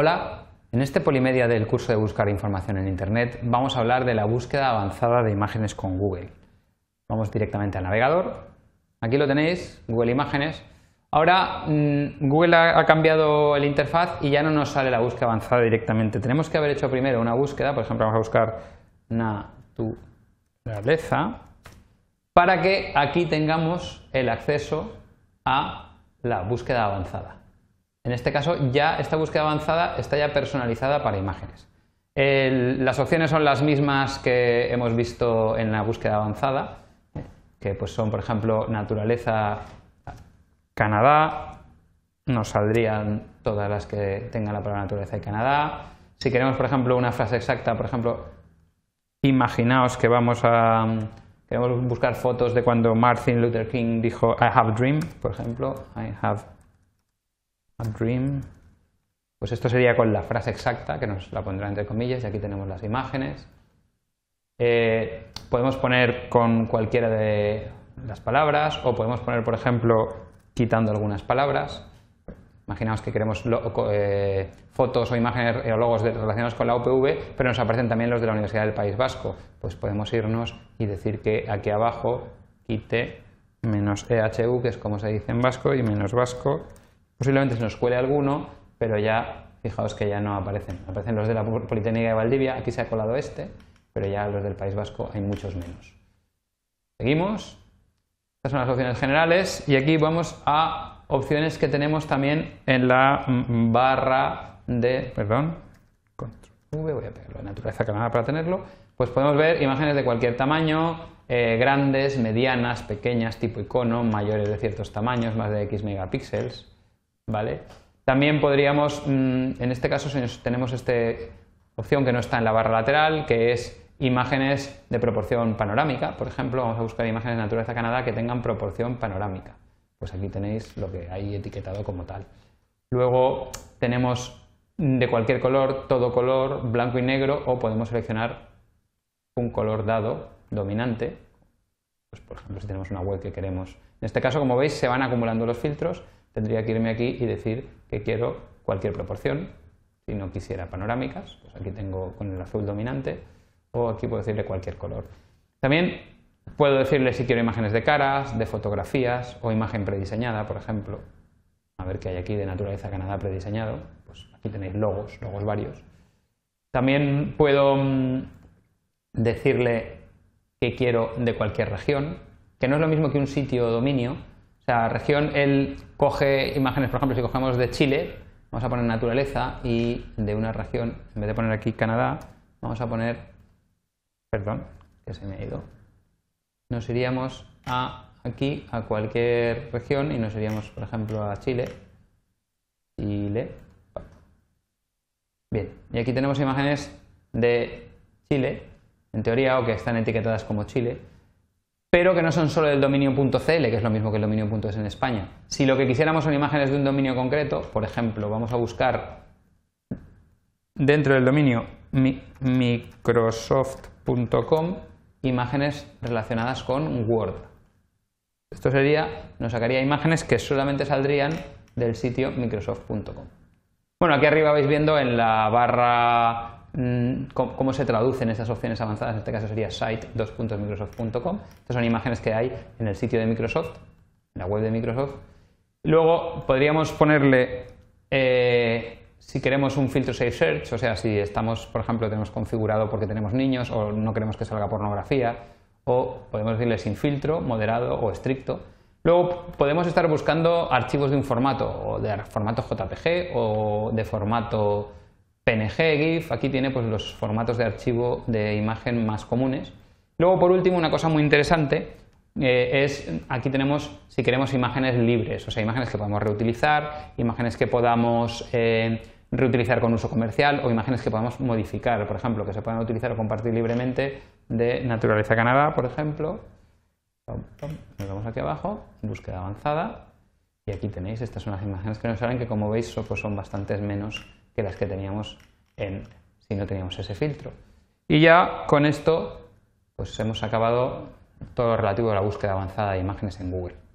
Hola, en este Polimedia del curso de Buscar Información en Internet vamos a hablar de la búsqueda avanzada de imágenes con Google. Vamos directamente al navegador. Aquí lo tenéis, Google Imágenes. Ahora mm, Google ha cambiado el interfaz y ya no nos sale la búsqueda avanzada directamente. Tenemos que haber hecho primero una búsqueda, por ejemplo, vamos a buscar naturaleza, para que aquí tengamos el acceso a la búsqueda avanzada. En este caso ya esta búsqueda avanzada está ya personalizada para imágenes. las opciones son las mismas que hemos visto en la búsqueda avanzada, que pues son por ejemplo naturaleza Canadá, nos saldrían todas las que tengan la palabra naturaleza y Canadá. Si queremos por ejemplo una frase exacta, por ejemplo, imaginaos que vamos a queremos buscar fotos de cuando Martin Luther King dijo I have dream, por ejemplo, I have dream. Pues esto sería con la frase exacta, que nos la pondrá entre comillas, y aquí tenemos las imágenes. Eh, podemos poner con cualquiera de las palabras, o podemos poner, por ejemplo, quitando algunas palabras. Imaginaos que queremos eh, fotos o imágenes o logos relacionados con la UPV, pero nos aparecen también los de la Universidad del País Vasco. Pues podemos irnos y decir que aquí abajo quite menos EHU, que es como se dice en vasco, y menos vasco, Posiblemente se nos cuele alguno, pero ya fijaos que ya no aparecen. Aparecen los de la Politécnica de Valdivia, aquí se ha colado este, pero ya los del País Vasco hay muchos menos. Seguimos. Estas son las opciones generales y aquí vamos a opciones que tenemos también en la mm, barra de, perdón, control V, voy a pegarlo de naturaleza nada para tenerlo, pues podemos ver imágenes de cualquier tamaño, eh, grandes, medianas, pequeñas, tipo icono, mayores de ciertos tamaños, más de X megapíxeles. ¿vale? También podríamos, mm, en este caso tenemos esta opción que no está en la barra lateral, que es imágenes de proporción panorámica. Por ejemplo, vamos a buscar imágenes de naturaleza Canadá que tengan proporción panorámica. Pues aquí tenéis lo que hay etiquetado como tal. Luego tenemos mm, de cualquier color, todo color, blanco y negro, o podemos seleccionar un color dado dominante. Pues por ejemplo, si tenemos una web que queremos. En este caso, como veis, se van acumulando los filtros tendría que irme aquí y decir que quiero cualquier proporción. Si no quisiera panorámicas, pues aquí tengo con el azul dominante, o aquí puedo decirle cualquier color. También puedo decirle si quiero imágenes de caras, de fotografías o imagen prediseñada, por ejemplo. A ver qué hay aquí de Naturaleza Canadá prediseñado. Pues aquí tenéis logos, logos varios. También puedo mm, decirle que quiero de cualquier región, que no es lo mismo que un sitio o dominio, la región, él coge imágenes, por ejemplo, si cogemos de Chile, vamos a poner naturaleza y de una región, en vez de poner aquí Canadá, vamos a poner, perdón, que se me ha ido, nos iríamos a aquí, a cualquier región y nos iríamos, por ejemplo, a Chile, Chile, bien, y aquí tenemos imágenes de Chile, en teoría, o que están etiquetadas como Chile, pero que no son solo del dominio.cl, que es lo mismo que el dominio.es en España. Si lo que quisiéramos son imágenes de un dominio concreto, por ejemplo, vamos a buscar dentro del dominio microsoft.com imágenes relacionadas con Word. Esto sería, nos sacaría imágenes que solamente saldrían del sitio microsoft.com. Bueno, aquí arriba vais viendo en la barra Mm, cómo, se traducen esas opciones avanzadas, en este caso sería site site2.microsoft.com. Estas son imágenes que hay en el sitio de Microsoft, en la web de Microsoft. Luego podríamos ponerle, eh, si queremos un filtro Safe Search, o sea, si estamos, por ejemplo, tenemos configurado porque tenemos niños o no queremos que salga pornografía, o podemos decirle sin filtro, moderado o estricto. Luego podemos estar buscando archivos de un formato, o de formato JPG o de formato PNG, GIF, aquí tiene pues, los formatos de archivo de imagen más comunes. Luego, por último, una cosa muy interesante eh, es, aquí tenemos, si queremos, imágenes libres, o sea, imágenes que podamos reutilizar, imágenes que podamos eh, reutilizar con uso comercial o imágenes que podamos modificar, por ejemplo, que se puedan utilizar o compartir libremente de Naturaleza Canadá, por ejemplo. Nos vamos aquí abajo, búsqueda avanzada, y aquí tenéis, estas son las imágenes que nos salen, que como veis pues son bastantes menos que las que teníamos en, si no teníamos ese filtro. Y ya con esto, pues hemos acabado todo lo relativo a la búsqueda avanzada de imágenes en Google.